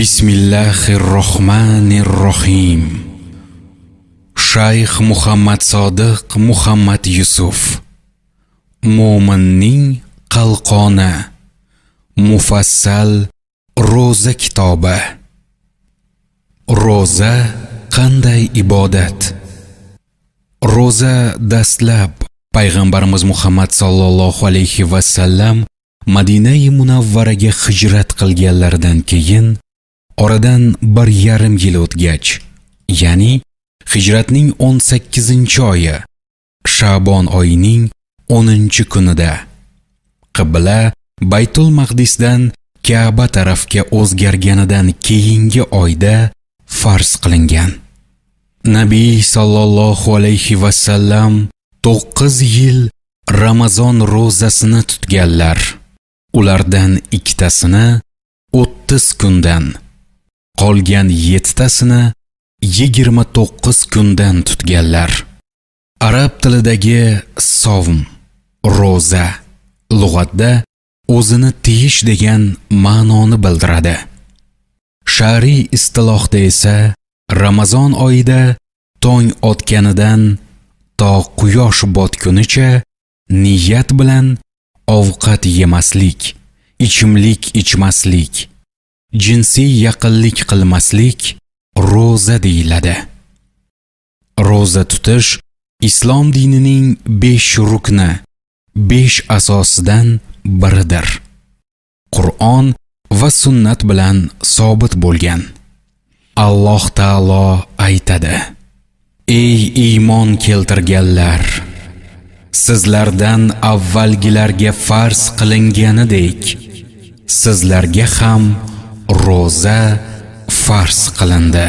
بسم الله الرحمن الرحیم shayx muhammad sodiq muhammad yusuf mo'minning qalqoni mufassal ro'za kitobi ro'za qanday ibodat ro'za dastlab payg'ambarimiz muhammad sollallohu alayhi vasallam madinai munavvaraga hijrat qilganlaridan keyin Oradan 1,5 yil o'tgach, ya'ni Hijratning 18-oyi, Shabon oyining 10-kunida qibla Baytul Maqdisdan Ka'ba tarafga o'zgarganidan keyingi oyda farz qilingan. Nabiy sallallohu alayhi va sallam 9 yil Ramazon ro'zasini tutganlar. Ulardan ikkitasini 30 kundan qolgan 7 tasini 29 kundan tutganlar. Arab tilidagi sovm roza lug'atda o'zini tiyish degan ma'noni bildiradi. Shariy istilohda esa Ramazon oyida tong otganidan to quyosh botgunicha niyat bilan ovqat yemaslik, ichimlik ichmaslik, jinsiy yaqinlik qilmaslik ro'za deyiladi. Ro'za tutish islom dinining 5 rukni, 5 asosidan biridir. Qur'on va sunnat bilan sobit bo'lgan. Alloh taolo aytadi: Ey iymon keltirganlar, sizlardan avvalgilarga farz qilinganidek sizlarga ham roza farz qilindi.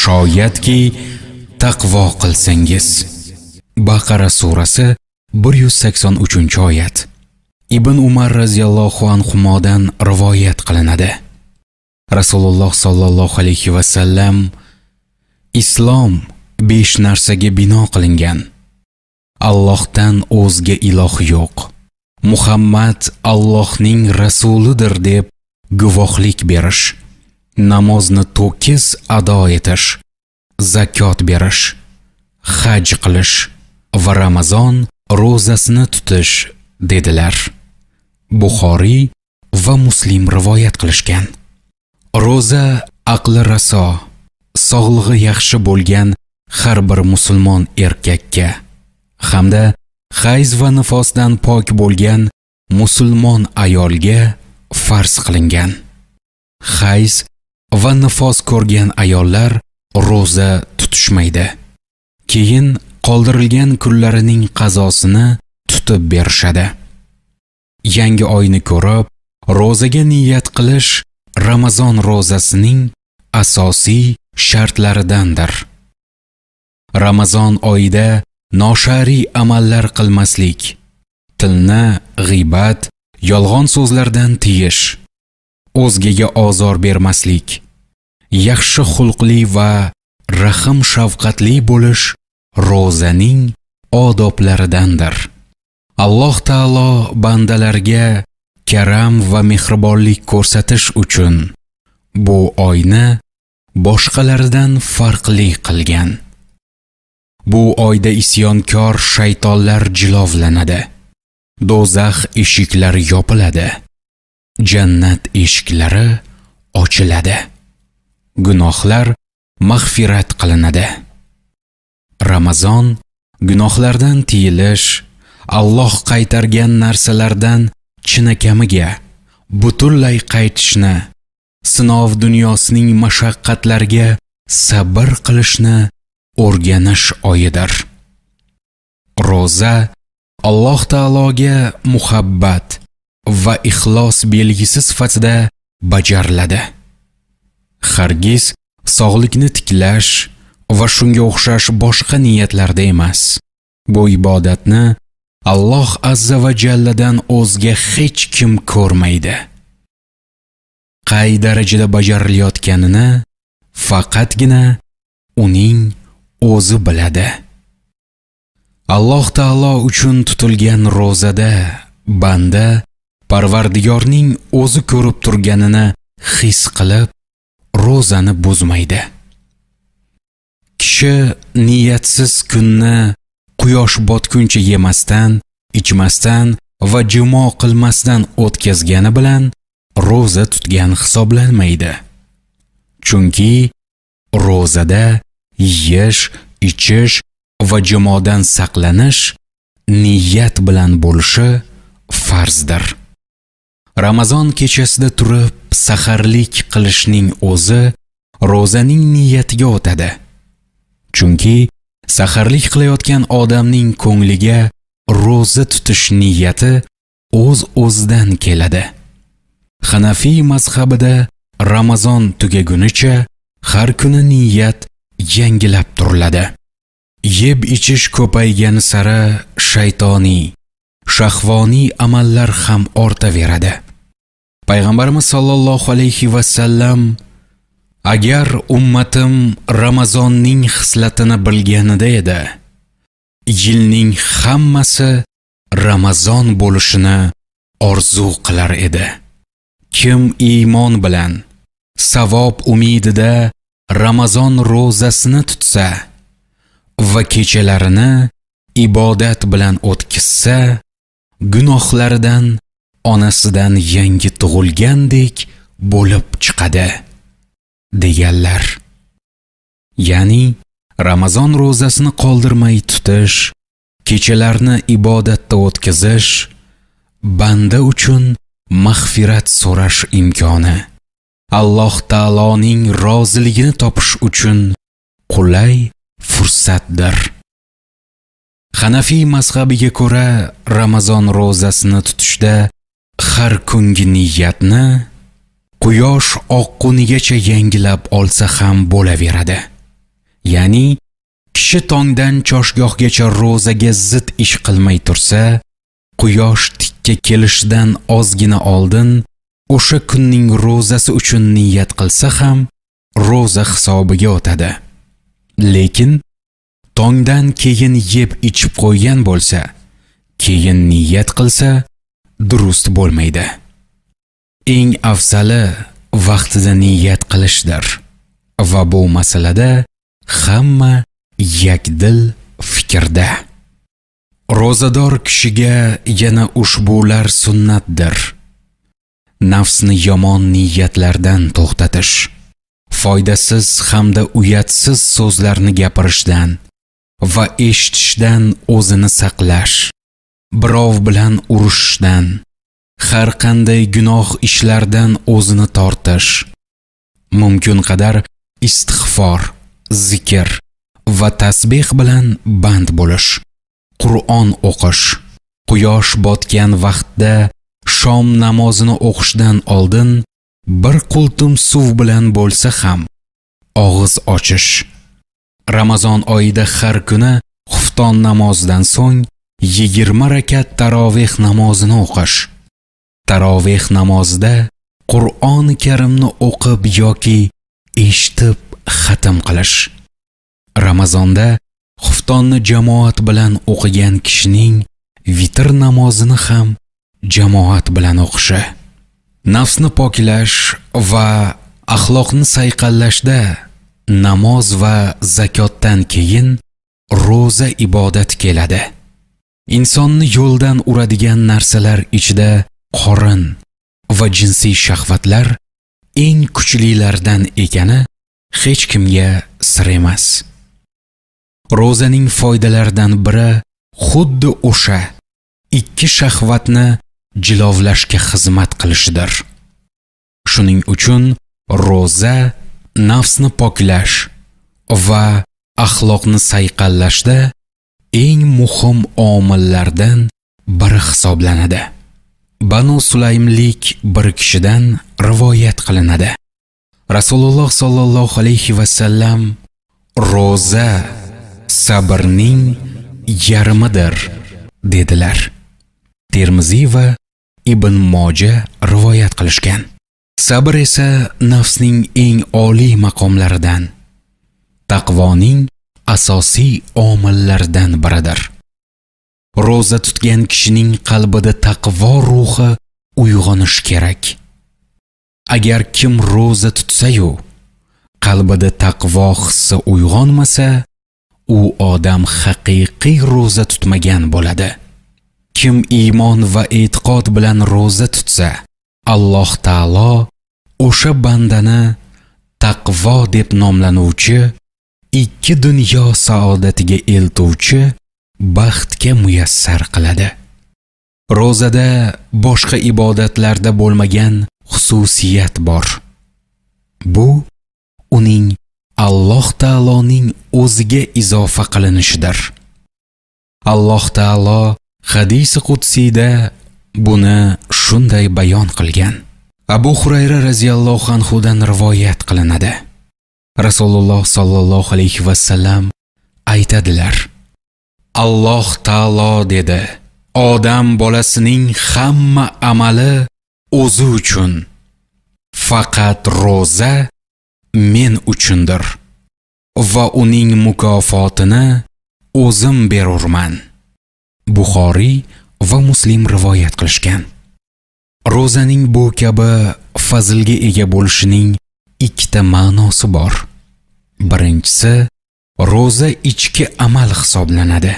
Shoyatki taqvo qilsangiz. Baqara surasi 183-oyat. Ibn Umar radhiyallohu anhumodan rivoyat qilinadi. Rasululloh sallallohu alayhi va sallam Islom 5 narsaga bino qilingan. Allohdan o'zga iloh yo'q. Muhammad Allohning rasulidir deb guvohlik berish namozni to'kis ado etish zakot berish haj qilish va ramazon ro'zasini tutish dedilar buxoriy va muslim rivoyat qilishgan ro'za aqli raso sog'lig'i yaxshi bo'lgan har bir musulmon erkakka hamda hayz va nifosdan pok bo'lgan musulmon ayolga farz qilingan hayz va nifos ko'rgan ayollar ro'za tutishmaydi keyin qoldirilgan kunlarining qazosini tutib berishadi yangi oyni ko'rib ro'zaga niyat qilish ramazon ro'zasining asosiy shartlaridandir ramazon oyida noshariy amallar qilmaslik tilni g'ibat, yolg'on so'zlardan tiyish o'zgaga ozor bermaslik yaxshi xulqli va rahm shafqatli bo'lish ro'zaning odoblaridandir alloh taolo bandalarga karam va mehribonlik ko'rsatish uchun bu oyni boshqalaridan farqli qilgan bu oyda isyonkor shaytonlar jilovlanadi do'zax eshiklari yopiladi jannat eshiklari ochiladi gunohlar mag'firat qilinadi ramazon gunohlardan tiyilish alloh qaytargan narsalardan chinakamiga butunlay qaytishni sinov dunyosining mashaqqatlariga sabr qilishni o'rganish oyidir ro'za alloh taologa muhabbat va ixlos belgisi sifatida bajariladi hargiz sog'likni tiklash va shunga o'xshash boshqa niyatlarda emas bu ibodatni alloh azza va jalladan o'zga hech kim ko'rmaydi qay darajada bajarilayotganini faqatgina uning o'zi biladi Alloh taolo uchun tutilgan ro'zada banda Parvardigorning o'zi ko'rib turganini his qilib, ro'zani buzmaydi. Kishi niyatsiz kunni quyosh botguncha yemasdan, ichmasdan va jumo qilmasdan o'tkazgani bilan ro'za tutgan hisoblanmaydi. Chunki ro'zada yeyish, ichish va jamoadan saqlanish niyat bilan bo'lishi farzdir. Ramazon kechasida turib saharlik qilishning o'zi ro'zaning niyatiga o'tadi. Chunki saharlik qilayotgan odamning ko'ngliga ro'za tutish niyati o'z o'zidan keladi. Hanafiy mazhabida Ramazon tugagunicha har kuni niyat yangilab turiladi. yeb ichish ko'paygani sari shaytoniy shahvoniy amallar ham ortaveradi payg'ambarimiz sollallohu alayhi vasallam agar ummatim ramazonning xislatini bilganida edi yilning hammasi ramazon bo'lishini orzu qilar edi kim iymon bilan savob umidida ramazon ro'zasini tutsa va kechalarini ibodat bilan o'tkizsa, gunohlaridan onasidan yangi tug'ilgandek bo'lib chiqadi deganlar. Ya'ni Ramazon ro'zasini qoldirmay tutish, kechalarni ibodatda o'tkazish banda uchun mag'firat so'rash imkoni. Alloh taoloning roziligini topish uchun qulay fursatdir hanafiy mazhabiga ko'ra ramazon ro'zasini tutishda har kungi niyatni quyosh oqqunigacha yangilab olsa ham bo'laveradi ya'ni kishi tongdan choshgohgacha ro'zaga zid ish qilmay tursa quyosh tikka kelishidan ozgina oldin o'sha kunning ro'zasi uchun niyat qilsa ham ro'za hisobiga o'tadi lekin tongdan keyin yeb ichib qo'ygan bo'lsa keyin niyat qilsa durust bo'lmaydi eng afzali vaqtida niyat qilishdir va bu masalada hamma yakdil fikrda ro'zador kishiga yana ushbular sunnatdir nafsni yomon niyatlardan to'xtatish foydasiz hamda uyatsiz so'zlarni gapirishdan va eshitishdan o'zini saqlash birov bilan urushishdan har qanday gunoh ishlardan o'zini tortish mumkin qadar istig'for zikr va tasbeh bilan band bo'lish qur'on o'qish quyosh botgan vaqtda shom namozini o'qishdan oldin bir qultum suv bilan bo'lsa ham og'iz ochish ramazon oyida har kuni xufton namozidan so'ng yigirma rakat taroveh namozini o'qish taroveh namozida qur'oni karimni o'qib yoki eshitib xatm qilish ramazonda xuftonni jamoat bilan o'qigan kishining vitr namozini ham jamoat bilan o'qishi nafsni poklash va axloqni sayqallashda namoz va zakotdan keyin ro'za ibodat keladi insonni yo'ldan uradigan narsalar ichida qorin va jinsiy shahvatlar eng kuchlilardan ekani hech kimga sir emas ro'zaning foydalaridan biri xuddi o'sha ikki shahvatni jilovlashga xizmat qilishidir. Shuning uchun roza nafsni poklash va axloqni sayqallashda eng muhim omillardan biri hisoblanadi. Banu Sulaymlik bir kishidan rivoyat qilinadi. Rasululloh sollallohu alayhi va sallam roza sabrning yarmidir dedilar. Termiziy va ibn moja rivoyat qilishgan sabr esa nafsning eng oliy maqomlaridan taqvoning asosiy omillaridan biridir ro'za tutgan kishining qalbida taqvo ruhi uyg'onishi kerak agar kim ro'za tutsa-yu, qalbida taqvo hissi uyg'onmasa u odam haqiqiy ro'za tutmagan bo'ladi Kim iymon va e'tiqod bilan roza tutsa, Alloh taolo o'sha bandani taqvo deb nomlanuvchi ikki dunyo saodatiga eltuvchi baxtga muyassar qiladi. Rozada boshqa ibodatlarda bo'lmagan xususiyat bor. Bu uning Alloh taoloning o'ziga izofa qilinishidir. Alloh taolo hadisi qudsiyda buni shunday bayon qilgan abu hurayra roziyallohu anhudan rivoyat qilinadi rasululloh sollallohu alayhi vasallam aytadilar alloh taolo dedi odam bolasining hamma amali o'zi uchun faqat ro'za men uchundir va uning mukofotini o'zim berurman buxoriy va muslim rivoyat qilishgan ro'zaning bu kabi fazilga ega bo'lishining ikkita ma'nosi bor birinchisi ro'za ichki amal hisoblanadi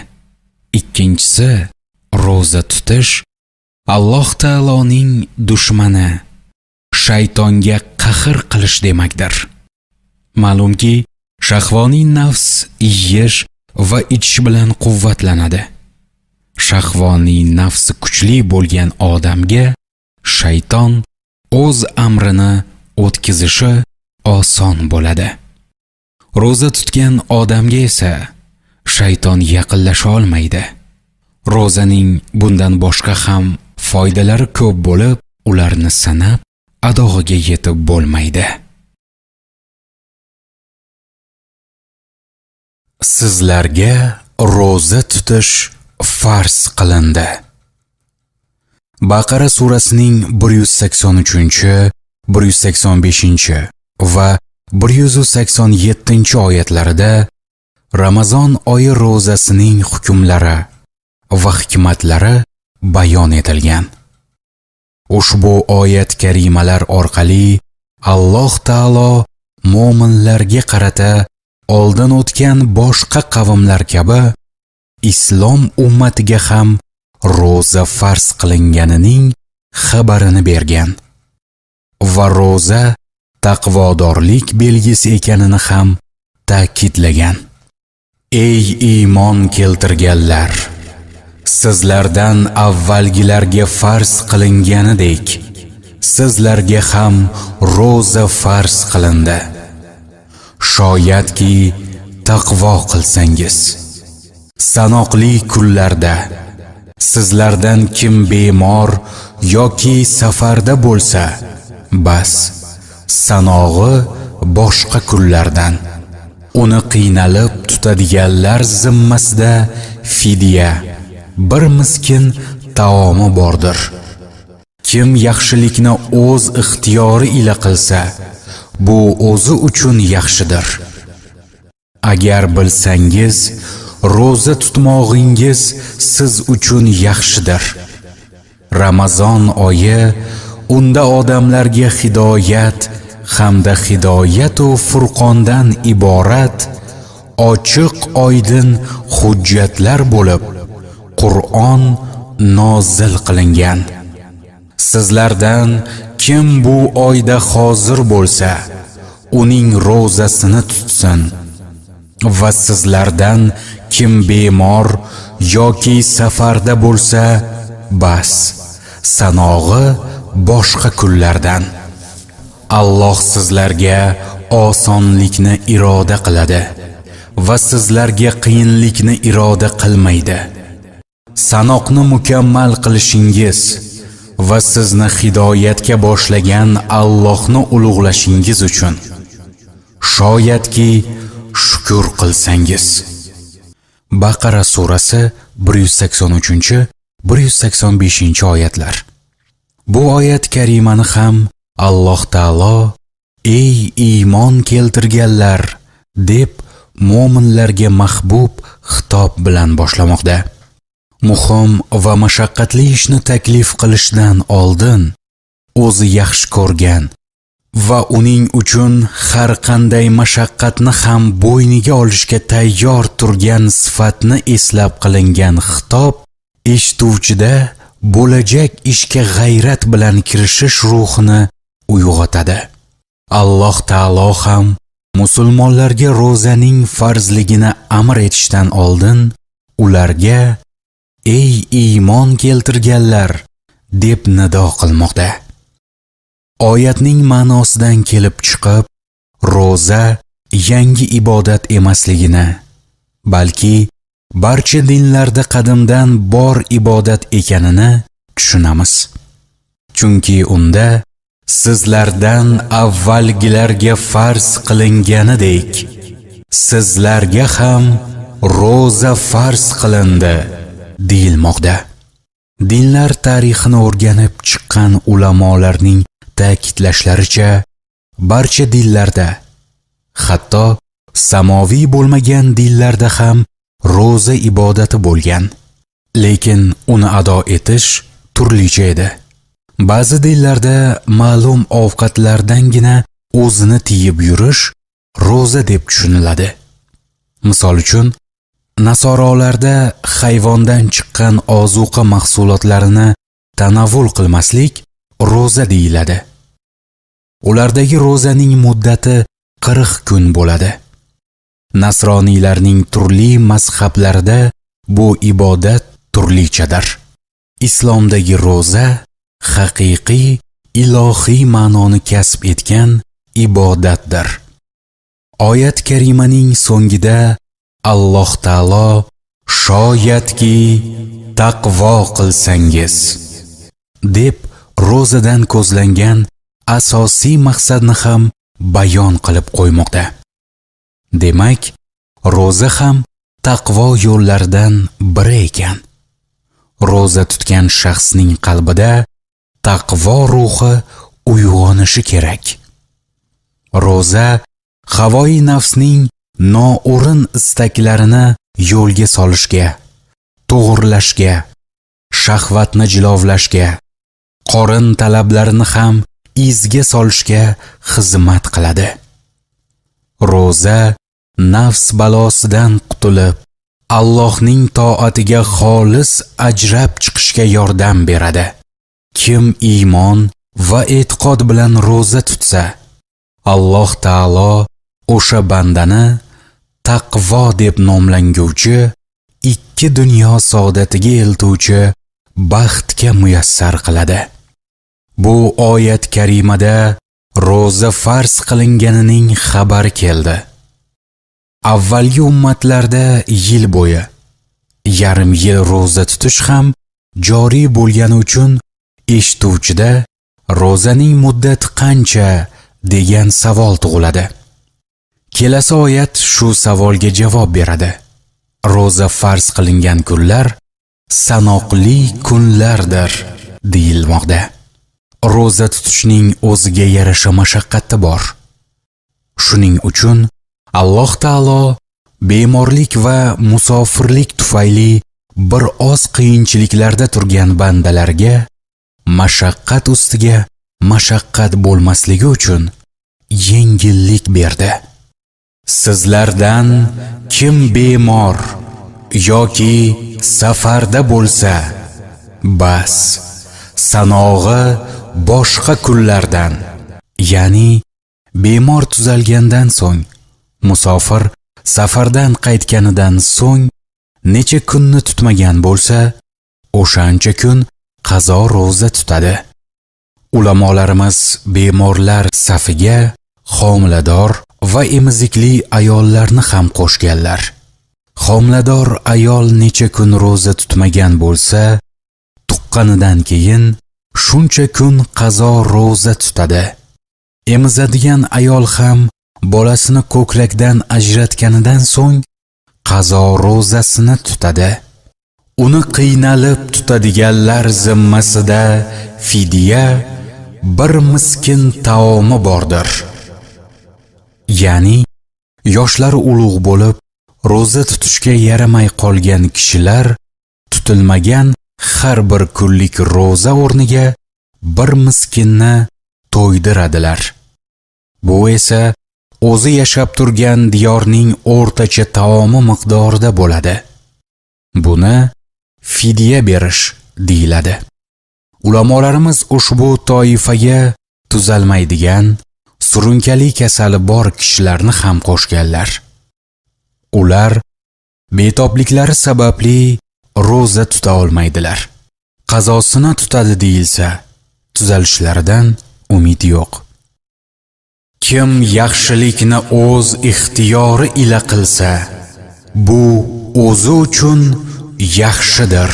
ikkinchisi ro'za tutish alloh taoloning dushmani shaytonga qahr qilish demakdir ma'lumki shahvoniy nafs yeyish va ichish bilan quvvatlanadi shahvoniy nafsi kuchli bo'lgan odamga shayton o'z amrini o'tkazishi oson bo'ladi ro'za tutgan odamga esa shayton yaqinlasha olmaydi ro'zaning bundan boshqa ham foydalari ko'p bo'lib ularni sanab adog'iga yetib bo'lmaydi sizlarga ro'za tutish farz qilindi. Baqara surasining 183, 185 va 187 oyatlarida Ramazon oyi ro'zasining hukmlari va hikmatlari bayon etilgan. Ushbu oyat karimalar orqali Alloh taolo mo'minlarga qarata oldin o'tgan boshqa qavmlar kabi islom ummatiga ham ro'za farz qilinganining xabarini bergan va ro'za taqvodorlik belgisi ekanini ham ta'kidlagan ey iymon keltirganlar sizlardan avvalgilarga farz qilinganidek sizlarga ham ro'za farz qilindi shoyatki taqvo qilsangiz sanoqli kunlarda sizlardan kim bemor yoki safarda bo'lsa bas sanog'i boshqa kunlardan uni qiynalib tutadiganlar zimmasida fidya bir miskin taomi bordir kim yaxshilikni o'z ixtiyori ila qilsa bu o'zi uchun yaxshidir agar bilsangiz ro'za tutmog'ingiz siz uchun yaxshidir. Ramazon oyi unda odamlarga hidoyat hamda hidoyat va furqondan iborat ochiq oydin hujjatlar bo'lib Qur'on nozil qilingan. Sizlardan kim bu oyda hozir bo'lsa, uning ro'zasini tutsin va sizlardan kim bemor yoki safarda bo'lsa bas sanog'i boshqa kunlardan alloh sizlarga osonlikni iroda qiladi va sizlarga qiyinlikni iroda qilmaydi sanoqni mukammal qilishingiz va sizni hidoyatga boshlagan Allohni ulug'lashingiz uchun shoyatki shukr qilsangiz Baqara surasi 183-185 oyatlar. Bu oyat karimani ham Alloh taolo ey iymon keltirganlar deb mo'minlarga mahbub xitob bilan boshlamoqda. Muhim va mashaqqatli ishni taklif qilishdan oldin o'zi yaxshi ko'rgan va uning uchun har qanday mashaqqatni ham bo'yniga olishga tayyor turgan sifatni eslab qilingan xitob eshituvchida bo'lajak ishga g'ayrat bilan kirishish ruhini uyg'otadi alloh taolo ham musulmonlarga ro'zaning farzligini amr etishdan oldin ularga ey iymon keltirganlar deb nido qilmoqda oyatning ma'nosidan kelib chiqib ro'za yangi ibodat emasligini balki barcha dinlarda qadimdan bor ibodat ekanini tushunamiz chunki unda sizlardan avvalgilarga farz qilinganidek sizlarga ham ro'za farz qilindi deyilmoqda dinlar tarixini o'rganib chiqqan ulamolarning ta'kidlashlaricha barcha dinlarda hatto samoviy bo'lmagan dinlarda ham ro'za ibodati bo'lgan lekin uni ado etish turlicha edi ba'zi dinlarda ma'lum ovqatlardangina o'zini tiyib yurish ro'za deb tushuniladi misol uchun nasorolarda hayvondan chiqqan ozuqa mahsulotlarini tanovul qilmaslik ro'za deyiladi. Ulardagi ro'zaning muddati 40 kun bo'ladi. Nasroniylarning turli mazhablarida bu ibodat turlichadir. Islomdagi ro'za haqiqiy ilohiy ma'noni kasb etgan ibodatdir. Oyat karimaning so'ngida Alloh taolo shoyatki taqvo qilsangiz deb ro'zadan ko'zlangan asosiy maqsadni ham bayon qilib qo'ymoqda demak ro'za ham taqvo yo'llaridan biri ekan ro'za tutgan shaxsning qalbida taqvo ruhi uyg'onishi kerak ro'za havoi nafsning noo'rin istaklarini yo'lga solishga to'g'irlashga shahvatni jilovlashga qorin talablarini ham izga solishga xizmat qiladi ro'za nafs balosidan qutulib allohning toatiga xolis ajrab chiqishga yordam beradi kim iymon va e'tiqod bilan ro'za tutsa alloh taolo o'sha bandani taqvo deb nomlanguvchi ikki dunyo saodatiga eltuvchi baxtga muyassar qiladi bu oyat karimada ro'za farz qilinganining xabari keldi avvalgi ummatlarda yil bo'yi yarim yil ro'za tutish ham joriy bo'lgani uchun eshituvchida ro'zaning muddati qancha degan savol tug'iladi kelasi oyat shu savolga javob beradi ro'za farz qilingan kunlar sanoqli kunlardir deyilmoqda ro'za tutishning o'ziga yarasha mashaqqati bor. Shuning uchun Alloh taolo bemorlik va musofirlik tufayli bir oz qiyinchiliklarda turgan bandalarga mashaqqat ustiga mashaqqat bo'lmasligi uchun yengillik berdi. Sizlardan kim bemor yoki safarda bo'lsa, bas sanog'i boshqa kunlardan ya'ni bemor tuzalgandan so'ng musofir safardan qaytganidan so'ng necha kunni tutmagan bo'lsa o'shancha kun qazo ro'za tutadi ulamolarimiz bemorlar safiga homilador va emizikli ayollarni ham qo'shganlar homilador ayol necha kun ro'za tutmagan bo'lsa tuqqanidan keyin shuncha kun qazo ro'za tutadi emizadigan ayol ham bolasini ko'krakdan ajratganidan so'ng qazo ro'zasini tutadi uni qiynalib tutadiganlar zimmasida fidiya bir miskin taomi bordir ya'ni yoshlari ulug' bo'lib ro'za tutishga yaramay qolgan kishilar tutilmagan har bir kunlik ro'za o'rniga bir miskinni to'ydiradilar bu esa o'zi yashab turgan diyorning o'rtacha taomi miqdorida bo'ladi buni fidya berish deyiladi ulamolarimiz ushbu toifaga tuzalmaydigan surunkali kasali bor kishilarni ham qo'shganlar ular betobliklari sababli ro'za tuta olmaydilar qazosini tutadi deyilsa tuzalishlaridan umid yo'q kim yaxshilikni o'z ixtiyori ila qilsa bu o'zi uchun yaxshidir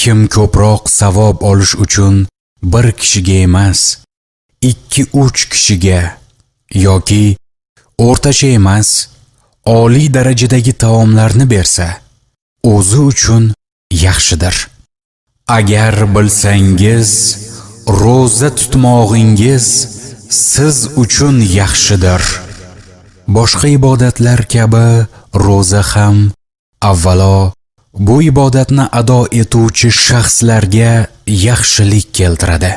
kim ko'proq savob olish uchun bir kishiga emas 2-3 kishiga yoki o'rtacha emas oliy darajadagi taomlarni bersa o'zi uchun yaxshidir. Agar bilsangiz, roza tutmog'ingiz siz uchun yaxshidir. Boshqa ibodatlar kabi roza ham avvalo bu ibodatni ado etuvchi shaxslarga yaxshilik keltiradi.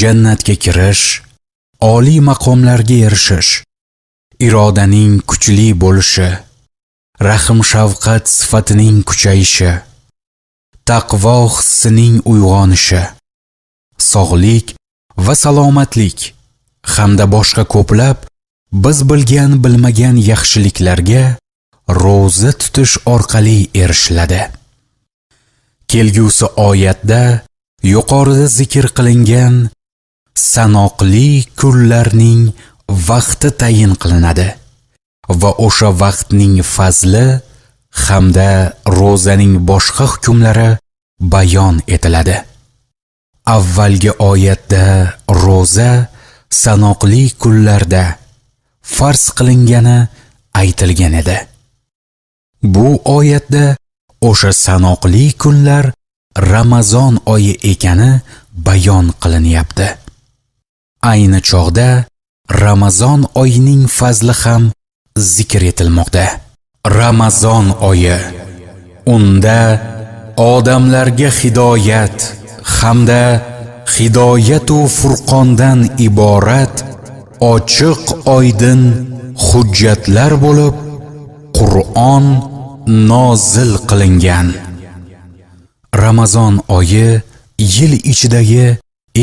Jannatga kirish, oliy maqomlarga erishish, irodaning kuchli bo'lishi rahm shafqat sifatining kuchayishi taqvo hissining uyg'onishi sog'lik va salomatlik hamda boshqa ko'plab biz bilgan bilmagan yaxshiliklarga ro'za tutish orqali erishiladi kelgusi oyatda yuqorida zikr qilingan sanoqli kunlarning vaqti tayin qilinadi va o'sha vaqtning fazli hamda ro'zaning boshqa hukmlari bayon etiladi. Avvalgi oyatda ro'za sanoqli kunlarda farz qilingani aytilgan edi. Bu oyatda o'sha sanoqli kunlar Ramazon oyi ekani bayon qilinyapti. Ayni chog'da Ramazon oyining fazli ham zikr etilmoqda. Ramazon oyi. Unda odamlarga hidoyat hamda hidoyat u furqondan iborat ochiq oydin hujjatlar bo'lib Qur'on nozil qilingan. Ramazon oyi yil ichidagi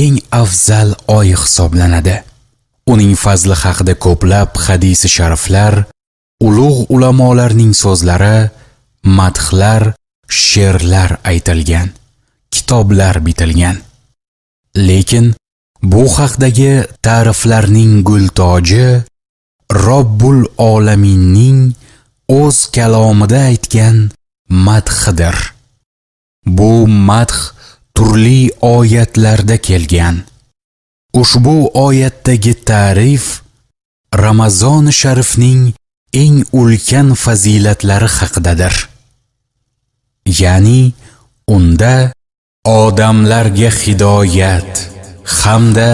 eng afzal oy hisoblanadi. uning fazli haqida ko'plab hadisi shariflar ulug' ulamolarning so'zlari madhlar she'rlar aytilgan kitoblar bitilgan lekin bu haqdagi ta'riflarning gul toji robbul olaminning o'z kalomida aytgan madhidir bu madh turli oyatlarda kelgan Ushbu oyatdagi ta'rif Ramazon sharifning eng ulkan fazilatlari haqidadir. Ya'ni unda odamlarga hidoyat hamda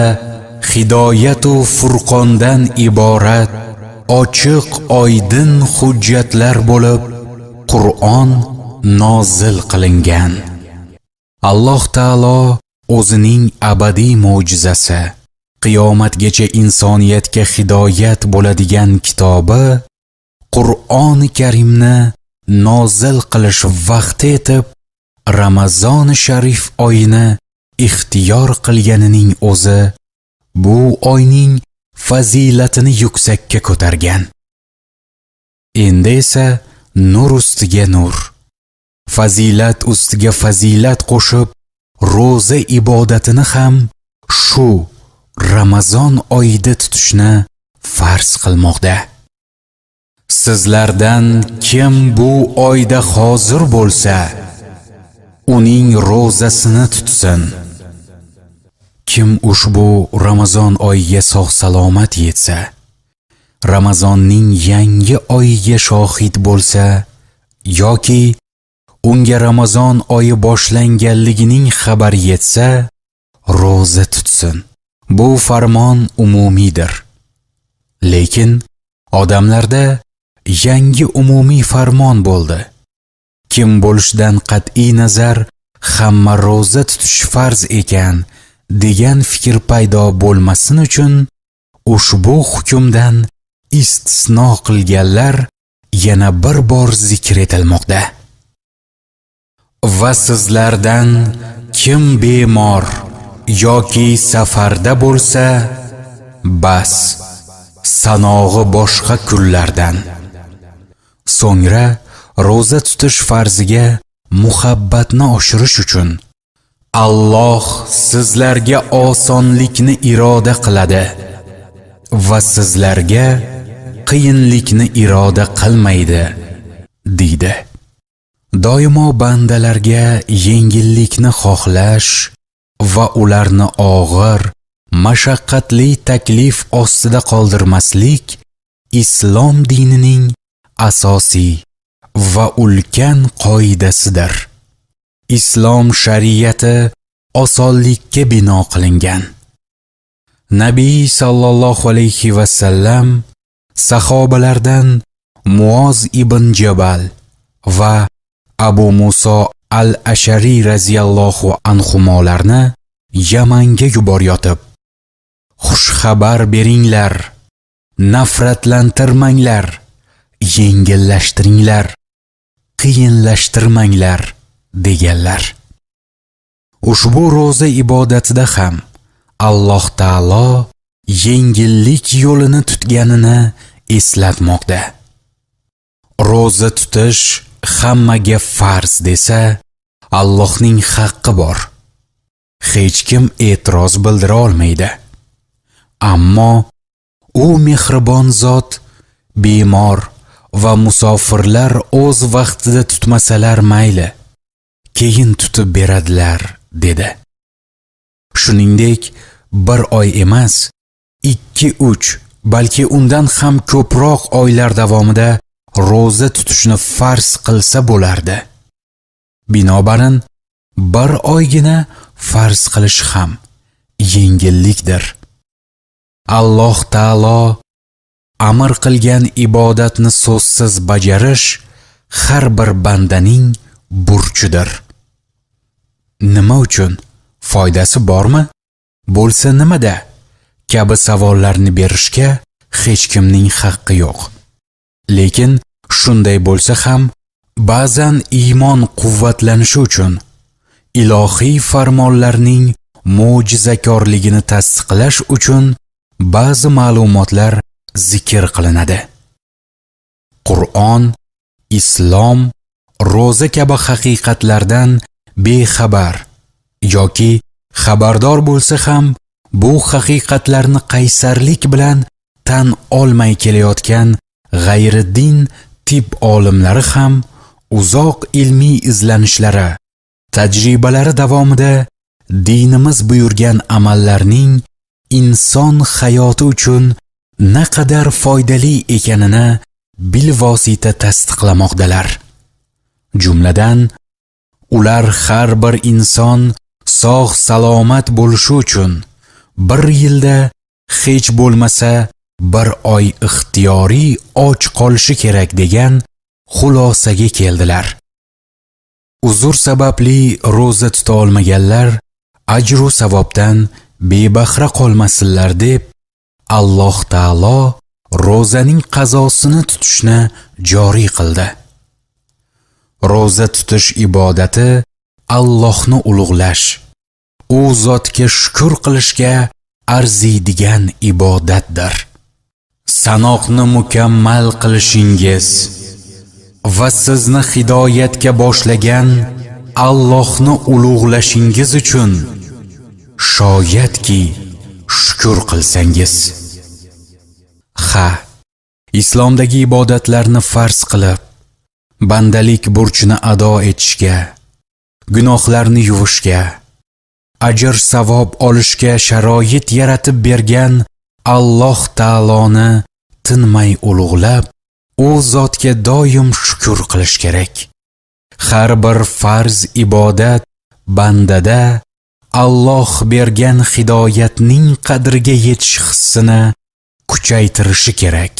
hidoyat va furqondan iborat ochiq oydin hujjatlar bo'lib Qur'on nozil qilingan. Alloh taolo o'zining abadiy mo'jizasi qiyomatgacha insoniyatga hidoyat bo'ladigan kitobi qur'oni karimni nozil qilish vaqti etib ramazon sharif oyini ixtiyor qilganining o'zi bu oyning fazilatini yuksakka ko'targan endi esa nur ustiga nur fazilat ustiga fazilat qo'shib ro'za ibodatini ham shu ramazon oyida tutishni farz qilmoqda sizlardan kim bu oyda hozir bo'lsa uning ro'zasini tutsin kim ushbu ramazon oyiga sog' salomat yetsa ramazonning yangi oyiga shohid bo'lsa yoki unga Ramazon oyi boshlanganligining xabari yetsa, roza tutsin. Bu farmon umumiydir. Lekin odamlarda yangi umumiy farmon bo'ldi. Kim bo'lishdan qat'iy nazar hamma roza tutish farz ekan degan fikr paydo bo'lmasin uchun ushbu hukmdan istisno qilganlar yana bir bor zikr etilmoqda. va sizlardan kim bemor yoki safarda bo'lsa bas sanog'i boshqa kunlardan so'ngra ro'za tutish farziga muhabbatni oshirish uchun alloh sizlarga osonlikni iroda qiladi va sizlarga qiyinlikni iroda qilmaydi deydi doimo bandalarga yengillikni xohlash va ularni og'ir mashaqqatli taklif ostida qoldirmaslik islom dinining asosiy va ulkan qoidasidir islom shariati osonlikka bino qilingan nabiy sollallohu alayhi vasallam sahobalardan muoz ibn jabal va abu muso al ashariy roziyallohu anhumolarni yamanga "Xush xushxabar beringlar nafratlantirmanglar yengillashtiringlar qiyinlashtirmanglar deganlar ushbu ro'za ibodatida ham alloh taolo yengillik yo'lini tutganini eslatmoqda ro'za tutish hammaga farz desa allohning haqqi bor hech kim e'tiroz bildira olmaydi ammo u mehribon zot bemor va musofirlar o'z vaqtida tutmasalar mayli keyin tutib beradilar dedi shuningdek bir oy emas ikki uch balki undan ham ko'proq oylar davomida ro'za tutishni farz qilsa bo'lardi binobarin bir oygina farz qilish ham yengillikdir alloh taolo amr qilgan ibodatni so'zsiz bajarish har bir bandaning burchidir nima uchun foydasi bormi bo'lsa nimada kabi savollarni berishga hech kimning haqqi yo'q lekin shunday bo'lsa ham ba'zan iymon quvvatlanishi uchun ilohiy farmonlarning mo'jizakorligini tasdiqlash uchun ba'zi ma'lumotlar zikr qilinadi qur'on islom ro'za kabi haqiqatlardan bexabar yoki xabardor bo'lsa ham bu haqiqatlarni qaysarlik bilan tan olmay kelayotgan g'ayriddin tib olimlari ham uzoq ilmiy izlanishlari tajribalari davomida dinimiz buyurgan amallarning inson hayoti uchun naqadar foydali ekanini bilvosita tasdiqlamoqdalar jumladan ular har bir inson sog' salomat bo'lishi uchun bir yilda hech bo'lmasa bir oy ixtiyoriy och qolishi kerak degan xulosaga keldilar uzr sababli ro'za tuta olmaganlar ajru savobdan bebahra qolmasinlar deb alloh taolo ro'zaning qazosini tutishni joriy qildi ro'za tutish ibodati allohni ulug'lash u zotga shukr qilishga arziydigan ibodatdir sanoqni mukammal qilishingiz va sizni hidoyatga boshlagan Allohni ulug'lashingiz uchun shoyatki shukr qilsangiz. Ha, islomdagi ibodatlarni farz qilib, bandalik burchini ado etishga, gunohlarni yuvishga, ajr savob olishga sharoit yaratib bergan Alloh taoloni tinmay ulug'lab u zotga doim shukur qilish kerak har bir farz ibodat bandada alloh bergan hidoyatning qadriga yetish hissini kuchaytirishi kerak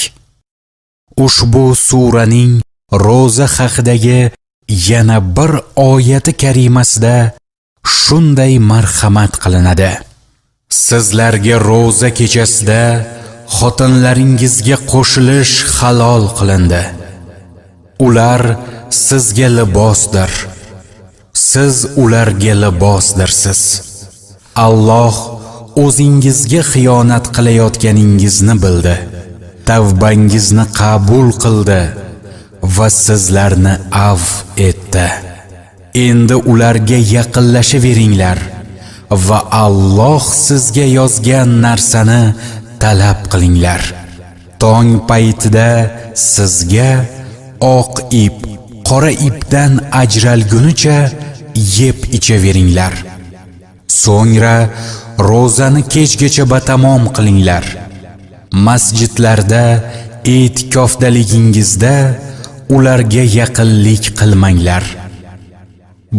ushbu suraning ro'za haqidagi yana bir oyati karimasida shunday marhamat qilinadi sizlarga ro'za kechasida xotinlaringizga qo'shilish halol qilindi. Ular sizga libosdir. Siz ularga libosdirsiz. Alloh o'zingizga xiyonat qilayotganingizni bildi. Tavbangizni qabul qildi va sizlarni af etdi. Endi ularga yaqinlashaveringlar va Alloh sizga yozgan narsani talab qilinglar. Tong paytida sizga oq ip, qora ipdan ajralgunicha yeb ichaveringlar. So'ngra ro'zani kechgacha batamom qilinglar. Masjidlarda e'tikofdaligingizda ularga yaqinlik qilmanglar.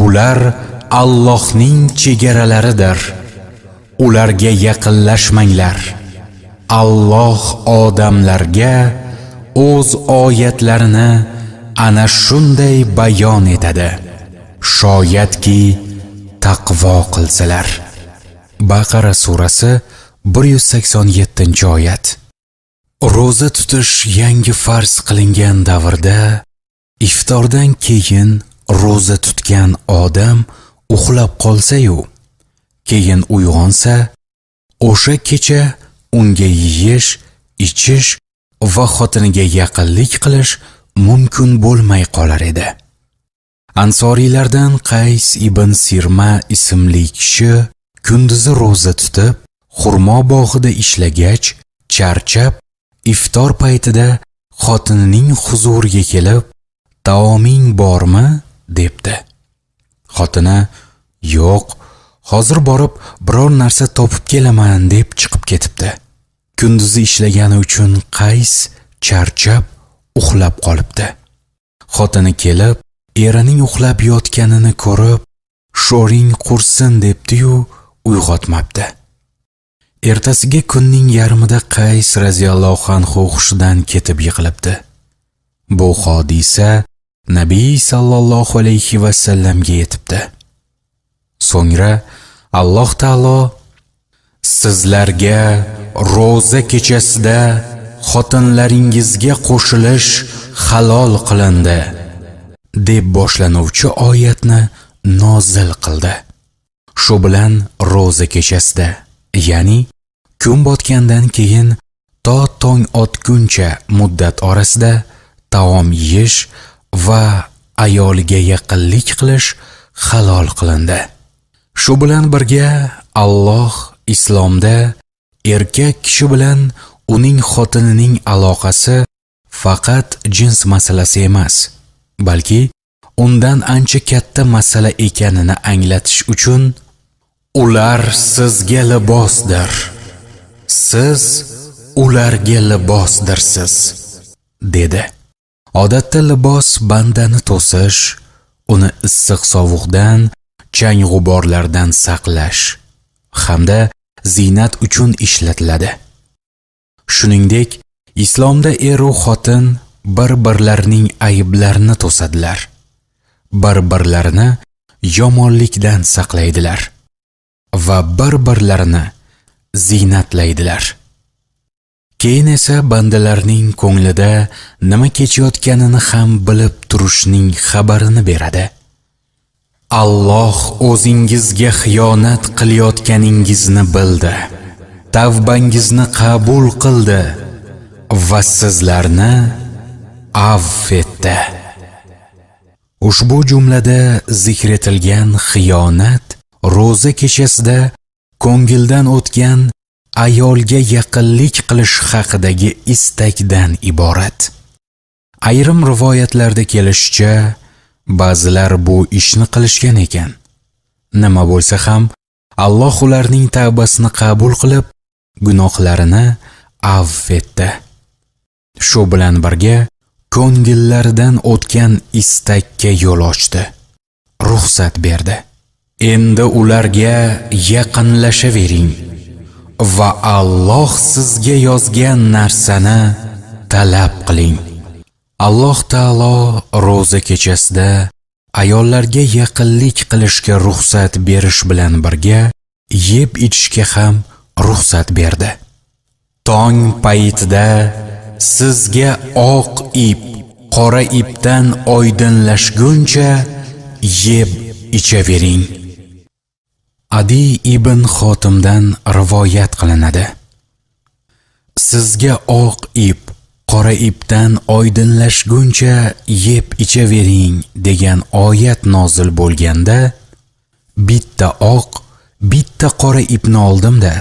Bular Allohning chegaralaridir. Ularga yaqinlashmanglar. Alloh odamlarga o'z oyatlarini ana shunday bayon etadi. Shoyatki taqvo qilsalar. Baqara surasi 187-oyat. Roza tutish yangi farz qilingan davrda iftordan keyin roza tutgan odam uxlab qolsa-yu, keyin uyg'onsa, o'sha kecha unga yeyish ichish va xotiniga yaqinlik qilish mumkin bo'lmay qolar edi ansoriylardan qays ibn sirma ismli kishi kunduzi ro'za tutib xurmo bog'ida ishlagach charchab iftor paytida xotinining huzuriga kelib taoming bormi debdi xotini yo'q hozir borib biror narsa topib kelaman deb chiqib ketibdi kunduzi ishlagani uchun qays charchab uxlab qolibdi xotini kelib erining uxlab yotganini ko'rib sho'ring qursin debdi-yu uyg'otmabdi ertasiga kunning yarmida qays roziyallohu anhu hushidan ketib yiqilibdi bu hodisa nabiy sallallohu alayhi vasallamga yetibdi so'ngra alloh taolo sizlarga ro'za kechasida xotinlaringizga qo'shilish halol qilindi deb boshlanuvchi oyatni nozil qildi. Shu bilan ro'za kechasida, ya'ni kun botgandan keyin to tong otguncha muddat orasida taom yeyish va ayolga yaqinlik qilish halol qilindi. Shu bilan birga Alloh islomda erkak kishi bilan uning xotinining aloqasi faqat jins masalasi emas balki undan ancha katta masala ekanini anglatish uchun ular sizga libosdir siz ularga libosdirsiz dedi odatda libos bandani to'sish uni issiq sovuqdan chang g'uborlardan saqlash hamda zinat uchun ishlatiladi. Shuningdek, islomda er va xotin bir-birlarining ayiblarini to'sadilar. Bir-birlarini yomonlikdan saqlaydilar va bir-birlarini zinatlaydilar. Keyin esa bandalarning ko'nglida nima kechayotganini ham bilib turishning xabarini beradi. Alloh o'zingizga xiyonat qilayotganingizni bildi. Tavbangizni qabul qildi va sizlarni avf etdi. Ushbu jumlada zikr etilgan xiyonat roza kechasida ko'ngildan o'tgan ayolga yaqinlik qilish haqidagi istakdan iborat. Ayrim rivoyatlarda kelishicha, ba'zilar bu ishni qilishgan ekan nima bo'lsa ham alloh ularning tavbasini qabul qilib gunohlarini avf etdi shu bilan birga ko'ngillaridan o'tgan istakka yo'l ochdi ruxsat berdi endi ularga yaqinlashavering va Alloh sizga yozgan narsani talab qiling alloh taolo ro'za kechasida ayollarga yaqinlik qilishga ruxsat berish bilan birga yeb ichishga ham ruxsat berdi tong paytida sizga oq ip qora ipdan oydinlashguncha yeb ichavering adi ibn xotimdan rivoyat qilinadi sizga oq ip qora ipdan oydinlashguncha yeb ichavering degan oyat nozil bo'lganda bitta oq bitta qora ipni oldimda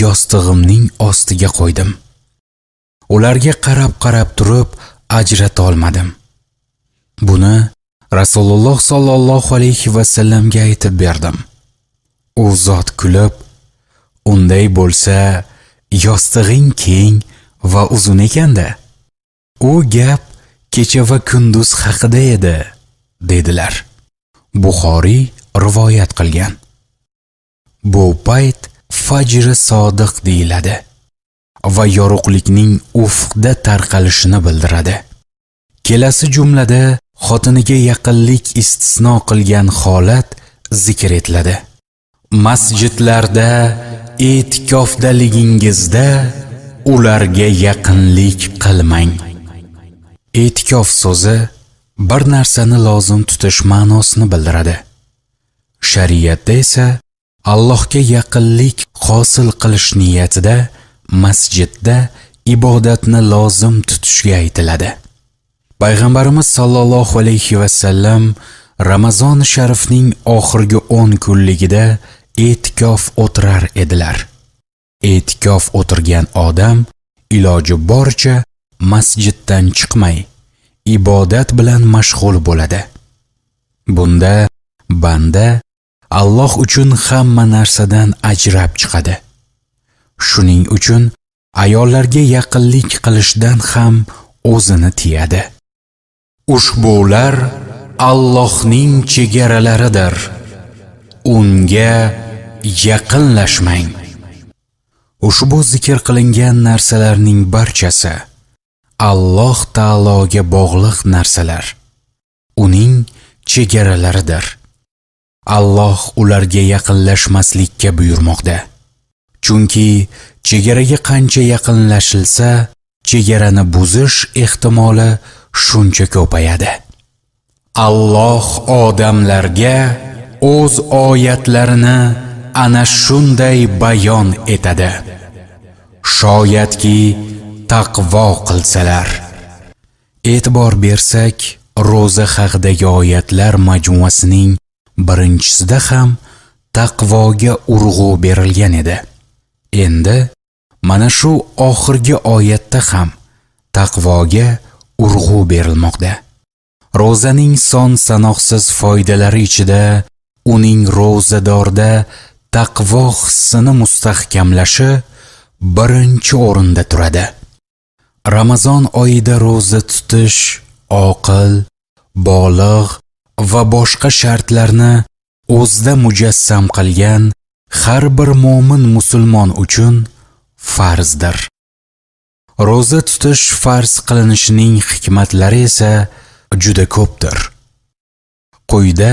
yostig'imning ostiga qo'ydim ularga qarab qarab turib ajrata olmadim buni rasululloh sollallohu alayhi vasallamga aytib berdim u zot kulib unday bo'lsa yostig'ing keng va uzun ekanda u gap kecha va kunduz haqida edi dedilar buxoriy rivoyat qilgan bu payt fajri sodiq deyiladi va yorug'likning ufqda tarqalishini bildiradi kelasi jumlada xotiniga yaqinlik istisno qilgan holat zikr etiladi masjidlarda e'tikofdaligingizda ularga yaqinlik qilmang e'tikof so'zi bir narsani lozim tutish ma'nosini bildiradi shariatda esa allohga yaqinlik hosil qilish niyatida masjidda ibodatni lozim tutishga aytiladi payg'ambarimiz sollallohu alayhi vasallam ramazon sharifning oxirgi o'n kunligida e'tikof o'tirar edilar e'tikof o'tirgan odam iloji boricha masjiddan chiqmay ibodat bilan mashg'ul bo'ladi bunda banda alloh uchun hamma narsadan ajrab chiqadi shuning uchun ayollarga yaqinlik qilishdan ham o'zini tiyadi ushbular allohning chegaralaridir unga yaqinlashmang Ushbu zikr qilingan narsalarning barchasi Alloh taologa bog'liq narsalar. Uning chegaralaridir. Alloh ularga yaqinlashmaslikka buyurmoqda. Chunki chegaraga qancha yaqinlashilsa, chegarani buzish ehtimoli shuncha ko'payadi. Alloh odamlarga o'z oyatlarini ana shunday bayon etadi. shoyatki taqvo qilsalar e'tibor bersak ro'za haqidagi oyatlar majmuasining birinchisida ham taqvoga urg'u berilgan edi endi mana shu oxirgi oyatda ham taqvoga urg'u berilmoqda ro'zaning son sanoqsiz foydalari ichida uning ro'zadorda taqvo hissini mustahkamlashi birinchi o'rinda turadi ramazon oyida ro'za tutish oqil bolig' va boshqa shartlarni o'zida mujassam qilgan har bir mo'min musulmon uchun farzdir ro'za tutish farz qilinishining hikmatlari esa juda ko'pdir quyida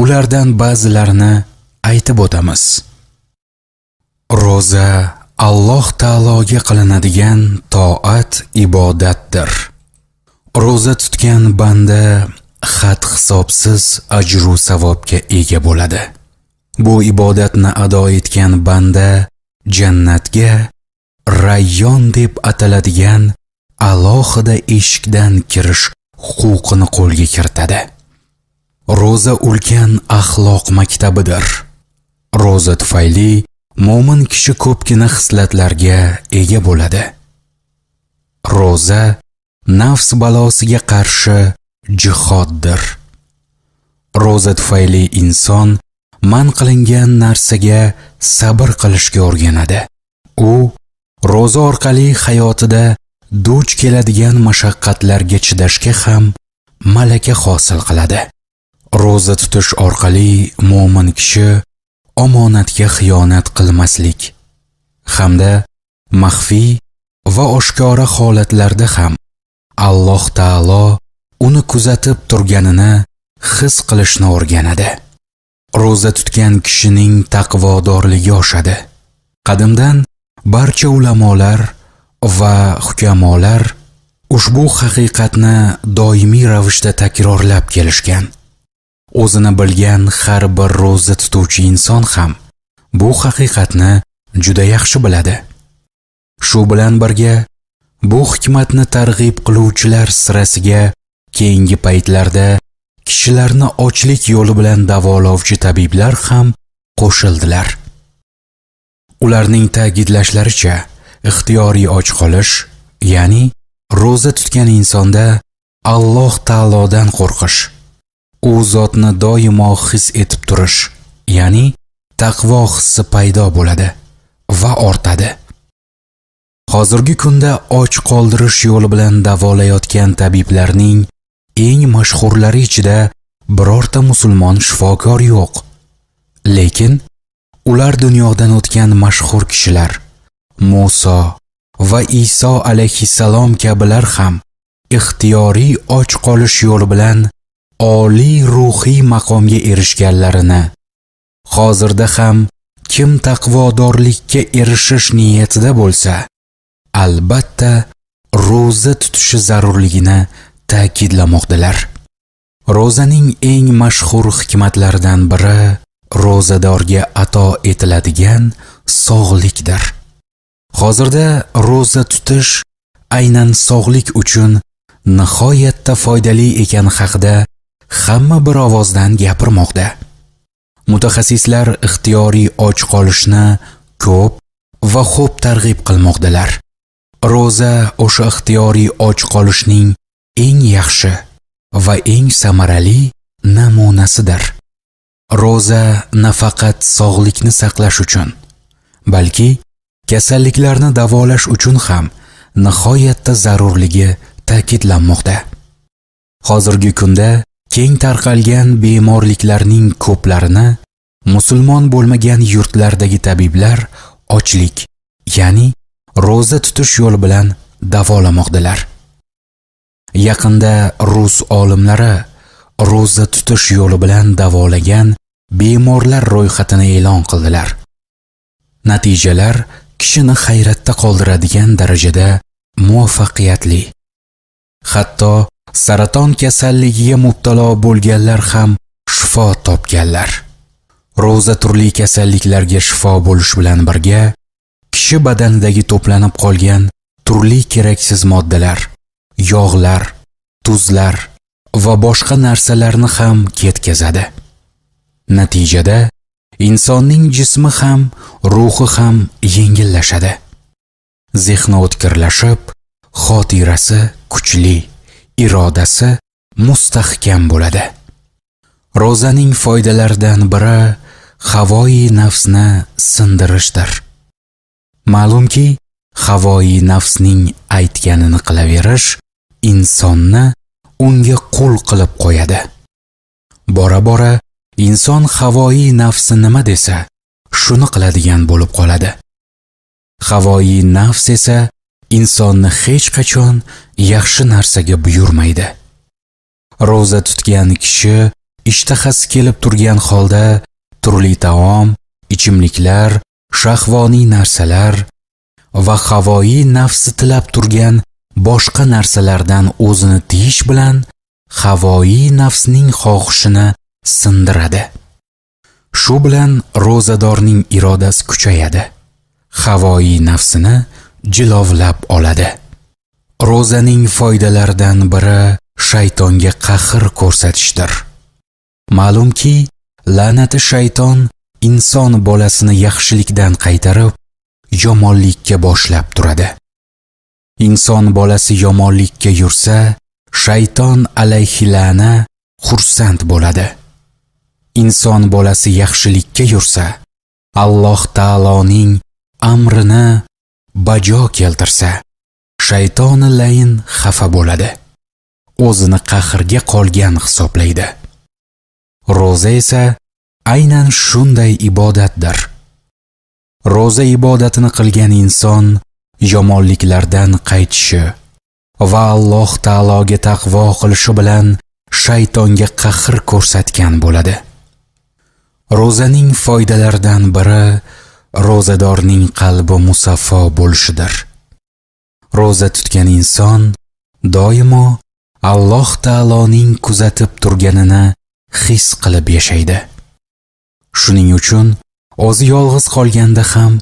ulardan ba'zilarini aytib o'tamiz ro'za alloh taologa qilinadigan toat ibodatdir ro'za tutgan banda xat hisobsiz ajru savobga ega bo'ladi bu ibodatni ado etgan banda jannatga rayon deb ataladigan alohida eshikdan kirish huquqini qo'lga kiritadi ro'za ulkan axloq maktabidir ro'za tufayli mo'min kishi ko'pgina xislatlarga ega bo'ladi ro'za nafs balosiga qarshi jihoddir ro'za tufayli inson man qilingan narsaga sabr qilishga o'rganadi u ro'za orqali hayotida duch keladigan mashaqqatlarga chidashga ham malaka hosil qiladi ro'za tutish orqali mo'min kishi omonatga xiyonat qilmaslik hamda maxfiy va oshkora holatlarda ham alloh taolo uni kuzatib turganini his qilishni o'rganadi ro'za tutgan kishining taqvodorligi oshadi qadimdan barcha ulamolar va hukamolar ushbu haqiqatni doimiy ravishda takrorlab kelishgan o'zini bilgan har bir ro'za tutuvchi inson ham bu haqiqatni juda yaxshi biladi shu bilan birga bu hikmatni targ'ib qiluvchilar sirasiga keyingi paytlarda kishilarni ochlik yo'li bilan davolovchi tabiblar ham qo'shildilar ularning ta'kidlashlaricha ixtiyoriy och qolish ya'ni ro'za tutgan insonda alloh taolodan qo'rqish u zotni doimo his etib turish ya'ni taqvo hissi paydo bo'ladi va ortadi hozirgi kunda och qoldirish yo'li bilan davolayotgan tabiblarning eng mashhurlari ichida birorta musulmon shifokor yo'q lekin ular dunyodan o'tgan mashhur kishilar muso va iso alayhissalom kabilar ham ixtiyoriy och qolish yo'li bilan oliy ruhiy maqomga erishganlarini hozirda ham kim taqvodorlikka erishish niyatida bo'lsa albatta ro'za tutishi zarurligini ta'kidlamoqdalar ro'zaning eng mashhur hikmatlaridan biri ro'zadorga ato etiladigan sog'likdir hozirda ro'za tutish aynan sog'lik uchun nihoyatda foydali ekani haqida hamma bir ovozdan gapirmoqda. Mutaxassislar ixtiyoriy och qolishni ko'p va xo'p targ'ib qilmoqdalar. Roza o'sha ixtiyoriy och qolishning eng yaxshi va eng samarali namunasidir. Roza nafaqat sog'likni saqlash uchun, balki kasalliklarni davolash uchun ham nihoyatda zarurligi ta'kidlanmoqda. Hozirgi kunda keng tarqalgan bemorliklarning ko'plarini musulmon bo'lmagan yurtlardagi tabiblar ochlik, ya'ni ro'za tutish yo'li bilan davolamoqdalar. Yaqinda rus olimlari ro'za tutish yo'li bilan davolagan bemorlar ro'yxatini e'lon qildilar. Natijalar kishini hayratda qoldiradigan darajada muvaffaqiyatli. Hatto saraton kasalligiga mubtalo bo'lganlar ham shifo topganlar ro'za turli kasalliklarga shifo bo'lish bilan birga kishi badanidagi to'planib qolgan turli keraksiz moddalar yog'lar tuzlar va boshqa narsalarni ham ketkazadi natijada insonning jismi ham ruhi ham yengillashadi zehni o'tkirlashib xotirasi kuchli irodasi mustahkam bo'ladi ro'zaning foydalaridan biri havoyi nafsni sindirishdir ma'lumki havoyi nafsning aytganini qilaverish insonni unga qul qilib qo'yadi bora bora inson havoyi nafsi nima desa shuni qiladigan bo'lib qoladi havoyi nafs esa insonni hech qachon yaxshi narsaga buyurmaydi ro'za tutgan kishi ishtahasi kelib turgan holda turli taom ichimliklar shahvoniy narsalar va havoyi nafsi tilab turgan boshqa narsalardan o'zini tiyish bilan havoyi nafsning xohishini sindiradi shu bilan ro'zadorning irodasi kuchayadi havoyi nafsini jilovlab oladi ro'zaning foydalaridan biri shaytonga qahr ko'rsatishdir ma'lumki la'nati shayton inson bolasini yaxshilikdan qaytarib yomonlikka boshlab turadi inson bolasi yomonlikka yursa shayton alayhilana xursand bo'ladi inson bolasi yaxshilikka yursa alloh taoloning amrini bajo keltirsa shaytoni layin xafa bo'ladi o'zini qahrga qolgan hisoblaydi ro'za esa aynan shunday ibodatdir ro'za ibodatini qilgan inson yomonliklardan qaytishi va alloh taologa taqvo qilishi bilan shaytonga qahr ko'rsatgan bo'ladi ro'zaning foydalaridan biri ro'zadorning qalbi musaffo bo'lishidir ro'za tutgan inson doimo alloh taoloning kuzatib turganini his qilib yashaydi shuning uchun o'zi yolg'iz qolganda ham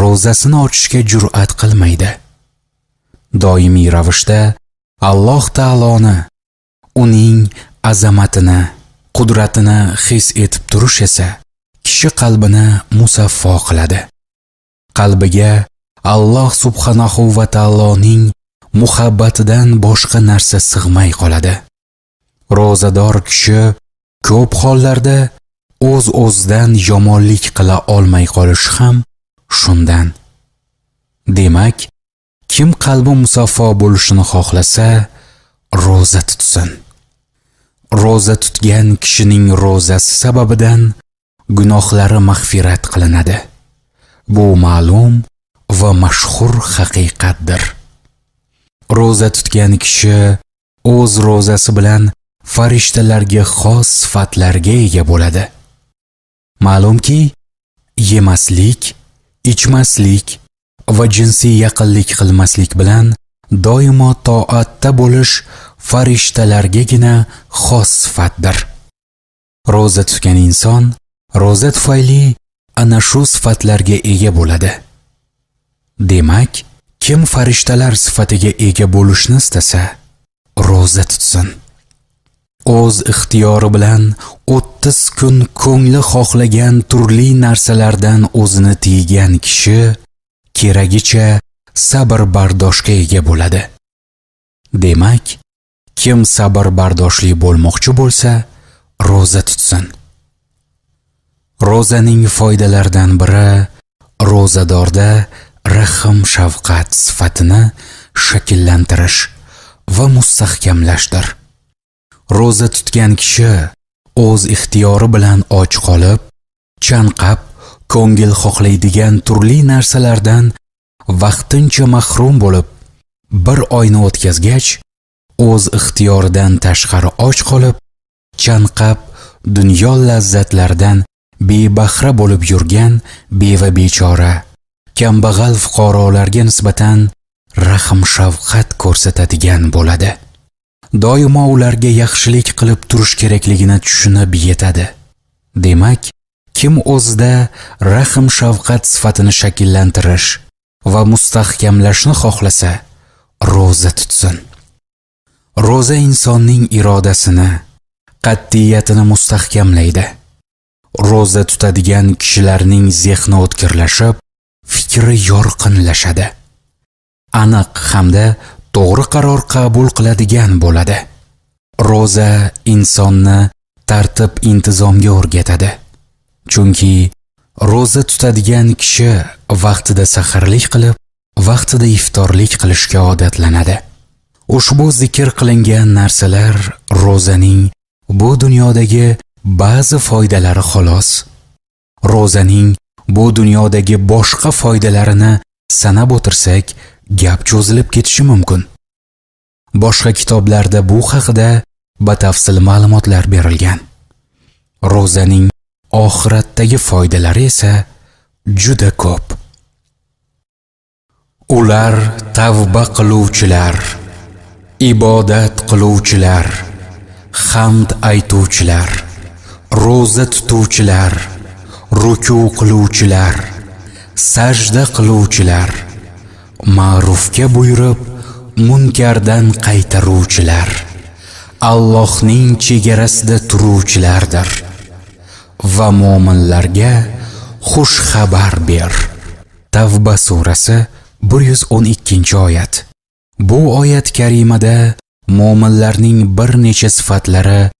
ro'zasini ochishga jur'at qilmaydi doimiy ravishda alloh taoloni uning azamatini qudratini his etib turish esa kishi qalbini musaffo qiladi qalbiga alloh subhanahu va taoloning muhabbatidan boshqa narsa sig'may qoladi ro'zador kishi ko'p hollarda o'z uz o'zidan yomonlik qila olmay qolishi ham shundan demak kim qalbi musaffo bo'lishini xohlasa ro'za tutsin ro'za tutgan kishining ro'zasi sababidan gunohlari mag'firat qilinadi bu ma'lum va mashhur haqiqatdir ro'za tutgan kishi o'z ro'zasi bilan farishtalarga xos sifatlarga ega bo'ladi ma'lumki yemaslik ichmaslik va jinsiy yaqinlik qilmaslik bilan doimo toatda bo'lish farishtalargagina xos sifatdir ro'za tutgan inson ro'za tufayli ana shu sifatlarga ega bo'ladi demak kim farishtalar sifatiga ega bo'lishni istasa ro'za tutsin o'z ixtiyori bilan 30 kun ko'ngli xohlagan turli narsalardan o'zini tiygan kishi keragicha sabr bardoshga ega bo'ladi demak kim sabr bardoshli bo'lmoqchi bo'lsa ro'za tutsin ro'zaning foydalaridan biri ro'zadorda rahim shafqat sifatini shakllantirish va mustahkamlashdir ro'za tutgan kishi o'z ixtiyori bilan och qolib chanqab ko'ngil xohlaydigan turli narsalardan vaqtincha mahrum bo'lib bir oyni o'tkazgach o'z ixtiyoridan tashqari och qolib chanqab dunyo lazzatlaridan bebahra bo'lib yurgan beva bechora kambag'al fuqarolarga nisbatan rahm shafqat ko'rsatadigan bo'ladi doimo ularga yaxshilik qilib turish kerakligini tushunib yetadi demak kim o'zida rahm shafqat sifatini shakllantirish va mustahkamlashni xohlasa ro'za tutsin ro'za insonning irodasini qat'iyatini mustahkamlaydi ro'za tutadigan kishilarning zehni o'tkirlashib, fikri yorqinlashadi. Aniq hamda to'g'ri qaror qabul qiladigan bo'ladi. Ro'za insonni tartib intizomga o'rgatadi. Chunki ro'za tutadigan kishi vaqtida saharlik qilib, vaqtida iftorlik qilishga odatlanadi. Ushbu zikr qilingan narsalar ro'zaning bu dunyodagi ba'zi foydalari xolos ro'zaning bu dunyodagi boshqa foydalarini sanab o'tirsak gap cho'zilib ketishi mumkin boshqa kitoblarda bu haqida batafsil ma'lumotlar berilgan ro'zaning oxiratdagi foydalari esa juda ko'p ular tavba qiluvchilar ibodat qiluvchilar hamd aytuvchilar ro'za tutuvchilar ruku qiluvchilar sajda qiluvchilar ma'rufga buyurib munkardan qaytaruvchilar allohning chegarasida turuvchilardir va mo'minlarga xush xabar ber tavba surasi 112 oyat bu oyat karimada mo'minlarning bir necha sifatlari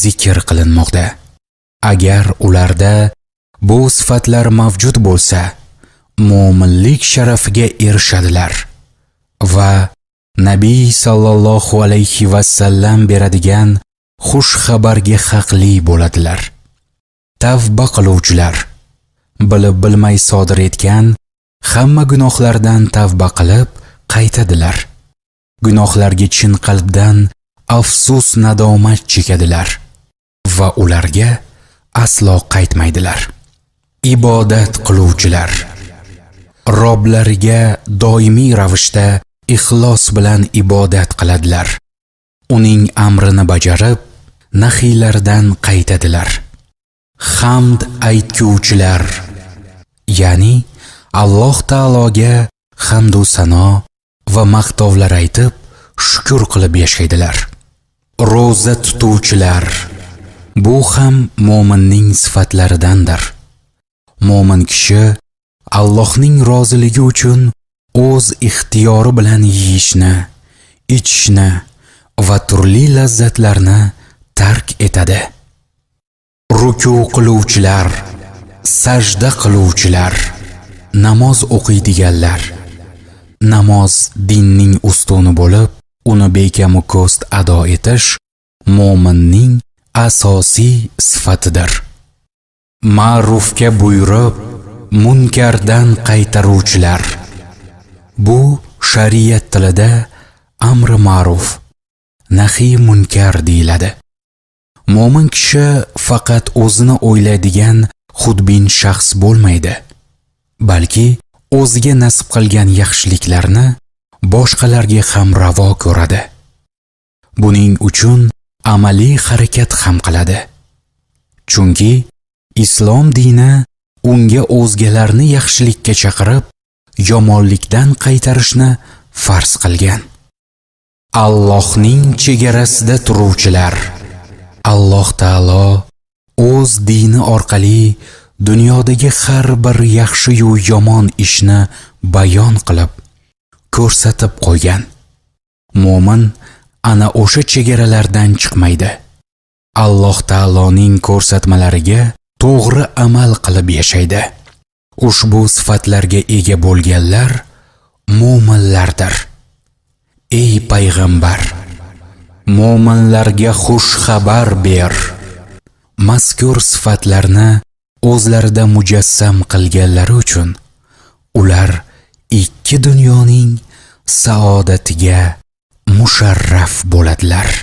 zikr qilinmoqda agar ularda bu sifatlar mavjud bo'lsa mo'minlik sharafiga erishadilar va nabiy sallallohu alayhi vasallam beradigan xush xabarga haqli bo'ladilar tavba qiluvchilar bilib bilmay sodir etgan hamma gunohlardan tavba qilib qaytadilar gunohlarga chin qalbdan afsus nadomat chekadilar va ularga aslo qaytmaydilar ibodat qiluvchilar roblariga doimiy ravishda ixlos bilan ibodat qiladilar uning amrini bajarib nahiylardan qaytadilar hamd aytuvchilar, ya'ni alloh taologa hamd va sano va maqtovlar aytib shukr qilib yashaydilar ro'za tutuvchilar Bu ham mo'minning sifatlaridandir. Mo'min kishi Allohning roziligi uchun o'z ixtiyori bilan yeyishni, ichishni va turli lazzatlarni tark etadi. Ruku qiluvchilar, sajda qiluvchilar, namoz o'qiydiganlar namoz dinning ustuni bo'lib, uni bekamu ko'st ado etish mo'minning asosiy sifatidir ma'rufga buyurib munkardan qaytaruvchilar bu shariat tilida amri ma'ruf nahiy munkar deyiladi mo'min kishi faqat o'zini o'ylaydigan xudbin shaxs bo'lmaydi balki o'ziga nasib qilgan yaxshiliklarni boshqalarga ham ravo ko'radi buning uchun amaliy harakat ham qiladi chunki islom dini unga o'zgalarni yaxshilikka chaqirib yomonlikdan qaytarishni farz qilgan allohning chegarasida turuvchilar alloh taolo o'z dini orqali dunyodagi har bir yaxshi yu yomon ishni bayon qilib ko'rsatib qo'ygan mo'min ana o'sha chegaralardan chiqmaydi alloh taoloning ko'rsatmalariga to'g'ri amal qilib yashaydi ushbu sifatlarga ega bo'lganlar mo'minlardir ey payg'ambar mo'minlarga xush xabar ber mazkur sifatlarni o'zlarida mujassam qilganlari uchun ular ikki dunyoning saodatiga musharraf bo'ladilar